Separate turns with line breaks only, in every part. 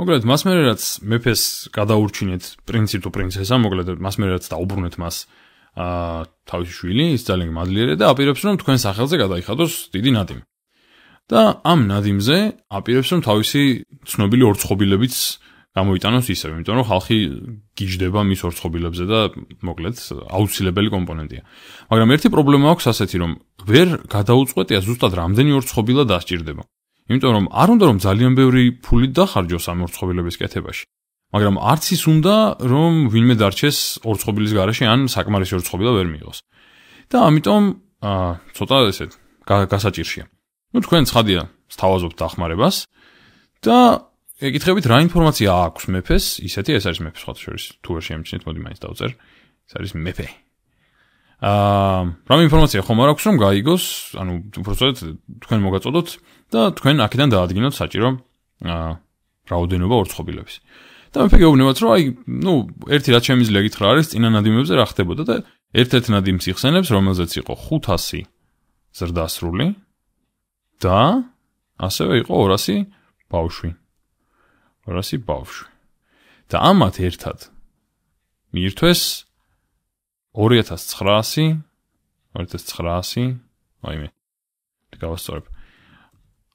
მოკლედ მას მერე რაც მეფეს გადაურჩინეთ პრინცი თუ პრინცესა მოკლედ მას მერე რაც დაუბრუნეთ მას აა თავის შვილი ის ძალიან მადლიერე და აპირებს რომ თქვენ სახელზე გადაიხადოს დიდი ნადიმი და ამ ნადიმზე აპირებს რომ თავისი ცნობილი ორცხობილებიც გამოიტანოს ისევ იმიტომ რომ ხალხი გიждდება მის ორცხობილებზე და მოკლედ აუცილებელი კომპონენტია მაგრამ ერთი პრობლემა აქვს ასეთი რომ ვერ გადაუწყვეტია ზუსტად რამდენი ორცხობილა დასჭირდება იმიტომ რომ არ უნდა რომ ძალიან ბევრი ფული დახარჯოს ამ ორცხობილების კეთებაში. მაგრამ არც ის უნდა რომ ვინმე დარჩეს ორცხობილის garaში ან საკმარისი ორცხობილი ვერ მიიღოს. და ამიტომ აა ცოტა ესე გასაჭირშია. ну თქვენ ცხადია სთავაზობთ დახმარებას და ეკითხებით რა ინფორმაცია აქვს მეფეს, ისეთი ეს არის მეფე სხვათა შორის. თუ ვერ შემიჩნით, მოდი მაინც დავწერ. ეს არის მეფე. აა რა ინფორმაცია ხომ არ აქვს რომ გაიგოს, ანუ უბრალოდ თქვენ მოგაწოდოთ აა და თქვენ აქედან დაადგინოთ საჭირო რაოდენობა ორცხობილების. და მე ფიქრობნებათ, რომ აი, ну, ერთი რაც შემიძლია გითხრა არის წინა ნადიმებზე რა ხდებოდა და ერთ-ერთი ნადიმი სიხსენებს, რომელზეც იყო 500 ზრდასრული და ასევე იყო 200 ბავშვი. 200 ბავშვი. და ამათ ერთად მიირთვეს 2900 2900 აიმე. და გავასწორებ 2900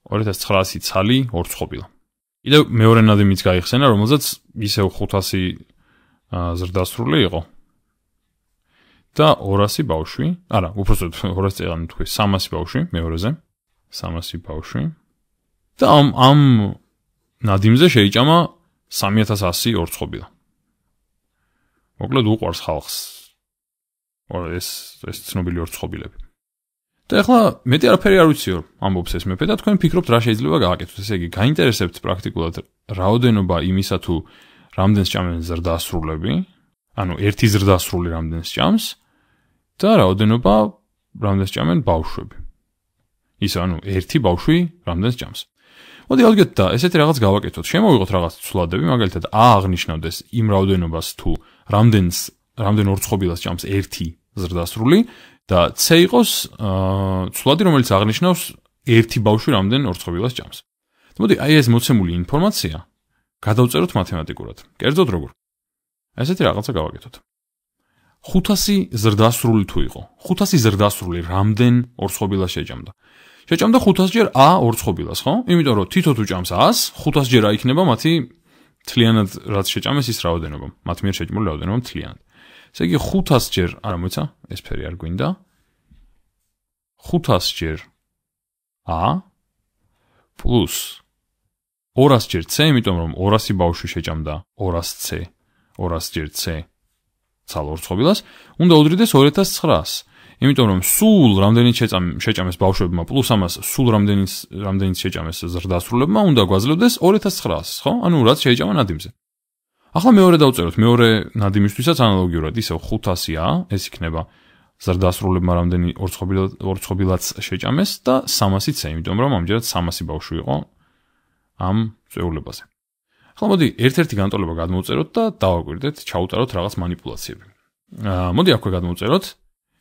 2900 ცალი ორ წყობილა. კიდევ მეორე ნადიმიც გაიხსენა, რომელზეც ისევ 500 ზრდასრული იყო. და 200 ბავშვი, არა, უბრალოდ 200 წელი თქვი, 300 ბავშვი მეორეზე. 300 ბავშვი. და ამ ამ ნადიმზე შეიჭამა 3100 ორ წყობილა. მოკლედ უყარს ხალხს. ეს ეს ცნობილი ორ წყობილები. და ახლა მეტი არაფერი არ ვიციო ამბობს ეს მეფე და თქვენ ფიქრობთ რა შეიძლება გააკეთოს ესე იგი გაინტერესებთ პრაქტიკულად რაოდენობა იმისა თუ რამდენს ჭამენ ზრდასრულები ანუ ერთი ზრდასრული რამდენს ჭამს და რაოდენობა რამდენს ჭამენ ბავშვები ის ანუ ერთი ბავშვი რამდენს ჭამს მოდი ალგეთ და ესეთი რაღაც გავაკეთოთ შემოვიღოთ რაღაც ცვლადები მაგალითად ა აღნიშნავდეს იმ რაოდენობას თუ რამდენს რამდენ ორ ცხობილას ჭამს ერთი ზრდასრული და C იყოს აა ცვლადი, რომელიც აღნიშნავს ერთი ბავშვი რამდენ ორცხობილას ჭამს. მოდი, აი ეს მოცემული ინფორმაცია გადავწეროთ მათემატიკურად. კერძოდ როგორ? ესეთი რაღაცა გავაკეთოთ. 500 ზრდასრული თუ იყო. 500 ზრდასრული რამდენ ორცხობილას შეჭამდა? შეჭამდა 500 ჯერ A ორცხობილას, ხო? იმიტომ რომ თითო თუ ჭამს 100, 500 ჯერ აიქნება მათი თლიანად რაც შეჭამეს ის რაოდენობა, მათ მიერ შეჭმული რაოდენობა თლიანად. ესე იგი 500 ჯერ, არა მოიცა, ეს ფერი არ გვინდა. 500 ჯერ A პლუს 200 ჯერ C, იმიტომ რომ 200 ბავშვი შეჭამდა 200 C, 200 ჯერ C ცალ ორცხობილას, უნდა უდრიდეს 2900-ს. იმიტომ რომ სულ რამდენი შეჭამეს ბავშვებმა პლუს ამას სულ რამდენი რამდენი შეჭამეს ზრდასრულებმა უნდა გვაძლევდეს 2900-ს, ხო? ანუ რაც შეიჭამა ნადიმზე. ახლა მეორე დავწეროთ მეორე ნადიმისთვისაც ანალოგიურად ისე 500-ა ეს იქნება ზრდასრულებმა რამდენი ორცხობილად ორცხობილად შეჭამეს და 300-იც ე იმიტომ რომ ამჯერად 300 ბავშვი იყო ამ წეულებაზე ახლა მოდი ერთ-ერთი განტოლება გადმოვწეროთ და დავაკვირდეთ ჩაუტაროთ რაღაც манипуляციები აა მოდი აქვე გადმოვწეროთ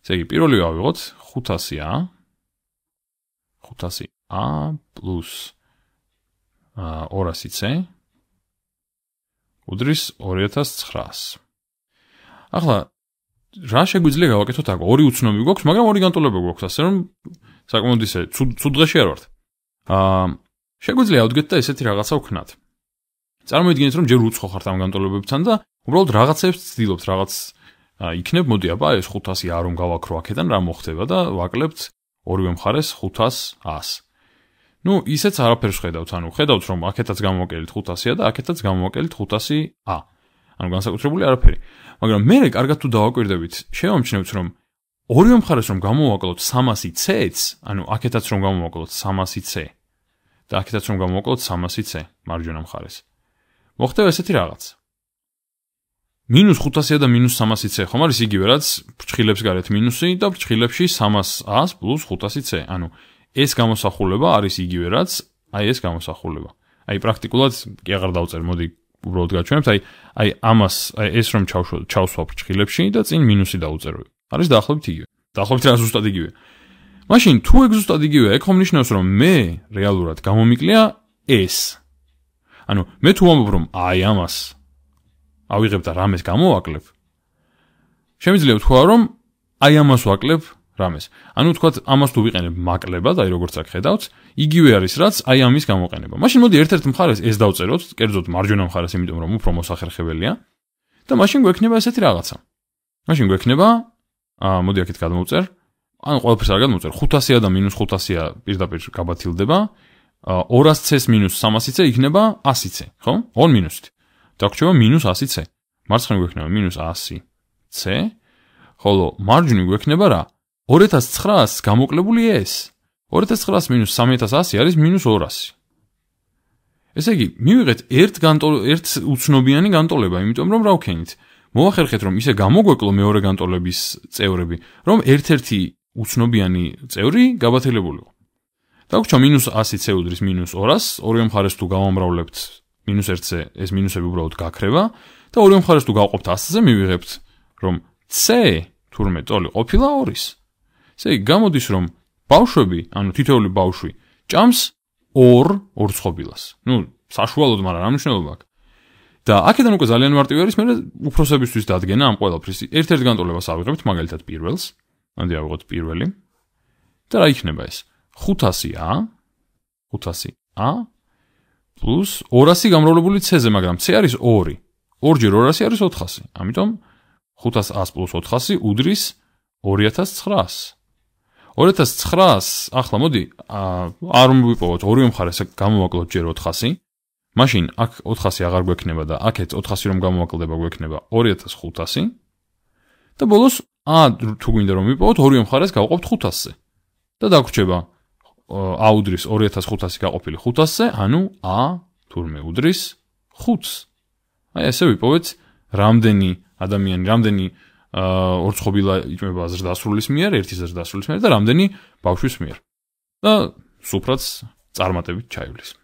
ესე იგი პირველი ავიღოთ 500-ა 500-ა პლუს აა 200-ი წე უდრის 2009-ს. ახლა რა შეგვიძლია გავაკეთოთ აკვა? ორი უცნობი გვაქვს, მაგრამ ორი განტოლება გვაქვს, ასე რომ საკმაოდ ისე ცუდ დღეში არ ვართ. აა შეგვიძლია ავდგეთ და ესეთი რაღაცა ვქნათ. წარმოიდგინეთ, რომ ჯერ უცხო ხართ ამ განტოლებებთან და უბრალოდ რაღაცებს ვცდილობთ, რაღაც აი იქნებ, მოდი აბა ეს 500 არ უნდა გავაკრო აქედან რა მოხდება და ვაკლებთ ორივე მხარეს 500 100. ну ისეც არაფერს ხედავთ ანუ ხედავთ რომ აქეთაც გამოვაკელით 500-ა და აქეთაც გამოვაკელით 500-ა ანუ განსაკუთრებული არაფერი მაგრამ მე რეკარგად თუ დავაკვირდებით შევამჩნევთ რომ ორივე მხარეს რომ გამოვაკლოთ 300c-ც ანუ აქეთაც რომ გამოვაკლოთ 300c და აქეთაც რომ გამოვაკლოთ 300c მარჯვენა მხარეს მოხდება ესეთი რაღაც -500-ა და -300c, ხომ არის იგივე რაც ფრჩხილებს გარეთ მინუსი და ფრჩხილებში 300-ას +500c. ანუ ეს გამოსახულება არის იგივე რაც აი ეს გამოსახულება. აი პრაქტიკულად კი აღარ დავწერ, მოდი უბრალოდ გაჩვენებთ, აი აი ამას აი ეს რომ ჩავსვავ ფრჩხილებში და წინ მინუსი დავწერო. არის დაახლოებით იგივე. დაახლოებით რა ზუსტად იგივე. მაშინ თუ ეგ ზუსტად იგივეა, ეგ ხომნიშნავს რომ მე რეალურად გამომიკლია ეს. ანუ მე თუ ამბობ რომ აი ამას ავიღებ და რამეს გამოვაკლებ შემიძლია ვთქვა რომ აი ამას ვაკლებ რამეს. ანუ თქვა ამას თუ ვიყენებ მაკლებად, აი როგორც აქ ხედავთ, იგივე არის რაც აი ამის გამოყენება. მაშინ მოდი ერთ-ერთ მხარეს ეს დავწეროთ, კერძოდ მარჯვენა მხარეს, იმიტომ რომ უფრო მოსახერხებელია. და მაშინ გვექნება ესეთი რაღაცა. მაშინ გვექნება ა მოდი აქეთ გადმოვწერ. ანუ ყველაფერს არ გადმოვწერ. 500-ა და -500-ა პირდაპირ გაბათილდება. 200-ც -300-ზე იქნება 100-ზე, ხო? on minus-ით. დაგვრჩება -100-ზე. მარცხნივ გვექნება -100-ზე. ხოლო მარჯვნივ გვექნება რა? -300 2900-ს გამოკლებული ეს. 2900-3100 არის -200. ესე იგი, მივიღეთ ერთ განტოლ ერთ უცნობიანი განტოლება, იმიტომ რომ რა ვქენით? მოახერხეთ რომ ისე გამოგვეკლო მეორე განტოლების წევრები, რომ ერთ-ერთი უცნობიანი წევრი გაბათელებულიყო. დაგვრჩა -100 წეუდრის -200, ორივე მხარეს თუ გამომრავლებთ -1-ზე ეს მინუსები უბრალოდ გაქრება და ორივე მხარეს თუ გავყოფთ 100-ზე მივიღებთ რომ c თურმე წოლი ყოფილა 2-ის. ესე იგი გამოდის რომ ბავშვები, ანუ თითოეული ბავშვი ჭამს ორ ორ წხობილას. ნუ საშუალოდ, მაგრამ რა მნიშვნელობა აქვს? და აქედან უკვე ძალიან მარტივი არის მე უფროსებისთვის დადგენა ამ ყველაფრის. ერთ-ერთ განტოლებას ავიღებთ მაგალითად პირველს. ანუ დავიღოთ პირველი. და რა იქნება ეს? 500a 500a პლუს 200 გამრავლებული c-ზე, მაგრამ c არის 2. ორჯერ 200 არის 400. ამიტომ 500a + 400 უდრის 2900. 2009-ს, ახლა მოდი, არ მოვიპოვოთ ორივე მხარეს გამოვაკლოთ ჯერ 400. მაშინ აქ 400 აღარ გვექნება და აქეთ 400 რომ გამოვაკლდება გვექნება 2500. და ბოლოს, ა თუ გინდა რომ ვიპოვოთ ორივე მხარეს გავყოფთ 500-ზე. და დაგვრჩება აუდრის 2500 გაყოფილი 500-ზე, ანუ ა თურმე უდრის 5. აი ესე ვიპოვეთ რამდენი ადამიანი, რამდენი აა ორცხობილა იქნება ზრდასრულის მიერ, ერთი ზრდასრულის მიერ და რამდენი ბავშვის მიერ. და სუფრაც წარმატებით ჩაივლის.